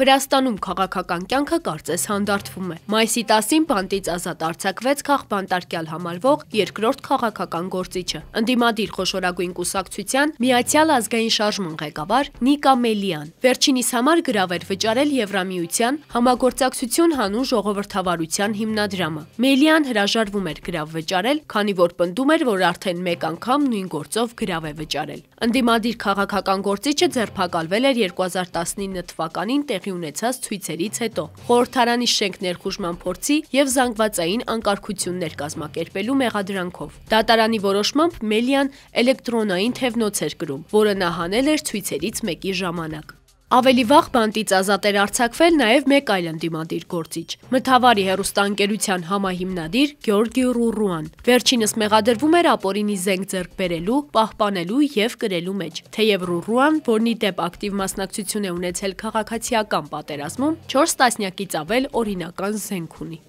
Վրաստանում քաղաքական կյանքը կարծես հանդարտվում է։ Մայիսի 10-ին բանտից ազատ արձակվեց քաղբանտարկյալ համարվող երկրորդ քաղաքական գործիչը։ Ընդդիմադիր խոշորագույն կուսակցության Միացյալ ազգային շարժման ղեկավար Նիկա Մելիան։ Վերջինիս համար գրավ էր վճարել Եվրամիության համագործակցություն հանուն ժողովրդավարության հիմնադրամը։ Մելիան հրաժարվում էր գրավ վճարել, քանի որ պնդում էր, որ արդեն մեկ անգամ նույն գործով գրավ է վճարել։ Ընդդիմադիր քաղաքական գործիչը ձերբակալվել էր 2019 թվականին տեղի տեղի ունեցած ցույցերից հետո։ Խորհրդարանի շենք ներխուժման փորձի եւ զանգվածային անկարգություններ կազմակերպելու մեղադրանքով։ Դատարանի որոշմամբ Մելիան էլեկտրոնային թևնոց էր գրում, որը նահանել էր ցույցերից մեկի ժամանակ։ Ավելի վաղ բանտից ազատ էր արձակվել նաև մեկ այլ ընդդիմադիր գործիչ։ Մթավարի հերոստանգերության համահիմնադիր Գյորգի Ռուրուան։ Վերջինս մեղադրվում էր ապօրինի զենք ձեռք բերելու, պահպանելու եւ կրելու մեջ։ Թեև Ռուրուան, որնի դեպ ակտիվ մասնակցություն է ունեցել քաղաքացիական պատերազմում, 4 տասնյակից ավել օրինական զենք ունի։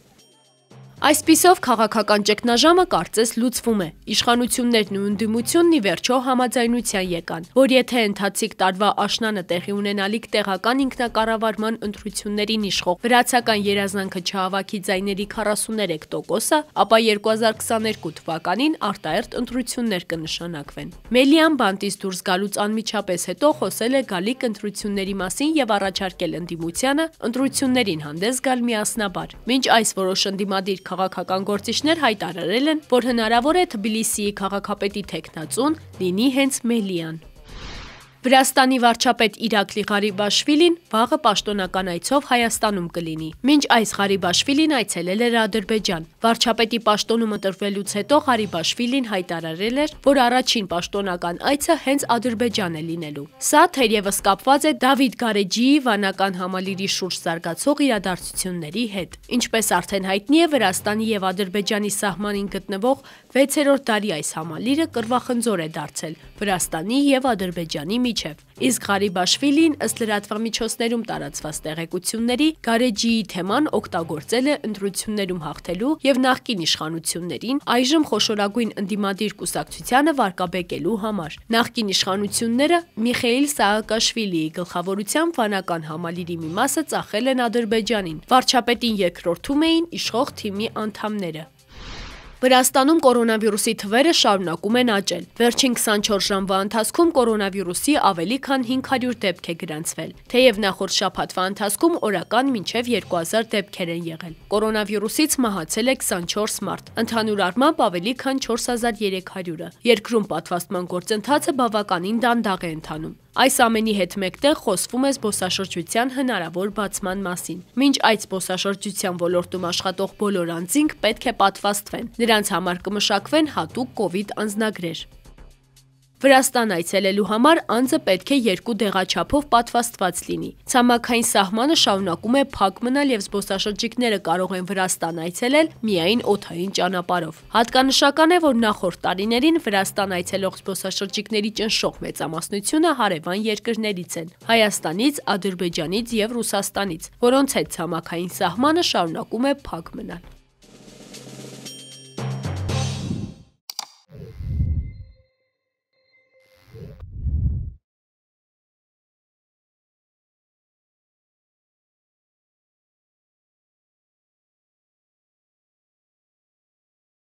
Այսպիսով քաղաքական ճգնաժամը կարծես լուծվում է։ Իշխանություններն ու ընդդիմությունն ի վերջո համաձայնության եկան, որ եթե ընթացիկ տարվա աշնանը տեղի ունենալիք տեղական ինքնակառավարման ընտրություններին իշխող վրացական երազանքը չհավաքի ձայների 43%-ը, ապա 2022 թվականին արտահերտ ընտրություններ կնշանակվեն։ Մելիան բանտից դուրս գալուց անմիջապես հետո խոսել է գալիք ընտրությունների մասին եւ առաջարկել ընդդիմությանը ընտրություններին հանդես գալ միասնաբար։ Մինչ այս որոշ ընդդիմադիր քաղաքական գործիչներ հայտարարել են, որ հնարավոր է Թբիլիսիի քաղաքապետի թեկնածուն լինի հենց Մելիան։ Վրաստանի վարչապետ Իրակլի Ղարիբաշվիլին վաղը պաշտոնական այցով Հայաստանում կլինի։ Մինչ այս Ղարիբաշվիլին այցելել էր Ադրբեջան։ Վարչապետի պաշտոնում ընտրվելուց հետո Ղարիբաշվիլին հայտարարել էր, որ առաջին պաշտոնական այցը հենց Ադրբեջան է լինելու։ Սա թերևս կապված է Դավիթ Գարեջիի վանական համալիրի շուրջ զարգացող իրադարձությունների հետ։ Ինչպես արդեն հայտնի է, Վրաստանի եւ Ադրբեջանի սահմանին գտնվող 6-րդ դարի այս համալիրը կրվախնձոր է դարձել Վրաստանի եւ Ադրբեջանի մի միջև։ Իսկ Ղարիբաշվիլին ըստ լրատվամիջոցներում տարածված տեղեկությունների Գարեջիի թեման օգտագործել է ընտրություններում հաղթելու եւ նախկին իշխանություններին, այժմ խոշորագույն ընդդիմադիր կուսակցությանը վարկաբեկելու համար։ Նախկին իշխանությունները Միխեիլ Սաակաշվիլիի գլխավորությամբ վանական համալիրի մի մասը ծախել են Ադրբեջանին։ Վարչապետին երկրորդում էին իշխող թիմի անդամները։ Վրաստանում կորոնավիրուսի թվերը շարունակում են աճել։ Վերջին 24 ժամվա ընթացքում կորոնավիրուսի ավելի քան 500 դեպք է գրանցվել։ Թեև նախորդ շաբաթվա ընթացքում օրական մինչև 2000 դեպքեր են եղել։ Կորոնավիրուսից մահացել է 24 մարդ, ընդհանուր առմամբ ավելի քան 4300-ը։ Երկրում պատվաստման գործընթացը բավականին դանդաղ է ընթանում։ Այս ամենի հետ մեկտեղ խոսվում է զբոսաշրջության հնարավոր բացման մասին։ Մինչ այդ զբոսաշրջության ոլորտում աշխատող բոլոր անձինք պետք է պատվաստվեն։ Նրանց համար կմշակվեն հատուկ կովիդ անձնագրեր։ Վրաստան այցելելու համար անձը պետք է երկու դեղաչափով պատվաստված լինի։ Ցամաքային սահմանը շարունակում է փակ մնալ եւ զբոսաշրջիկները կարող են Վրաստան այցելել միայն օթային ճանապարհով։ Հատկանշական է, որ նախորդ տարիներին Վրաստան այցելող զբոսաշրջիկների ճնշող մեծամասնությունը հարևան երկրներից են՝ Հայաստանից, Ադրբեջանից եւ Ռուսաստանից, որոնց հետ ցամաքային սահմանը շարունակում է փակ մնալ։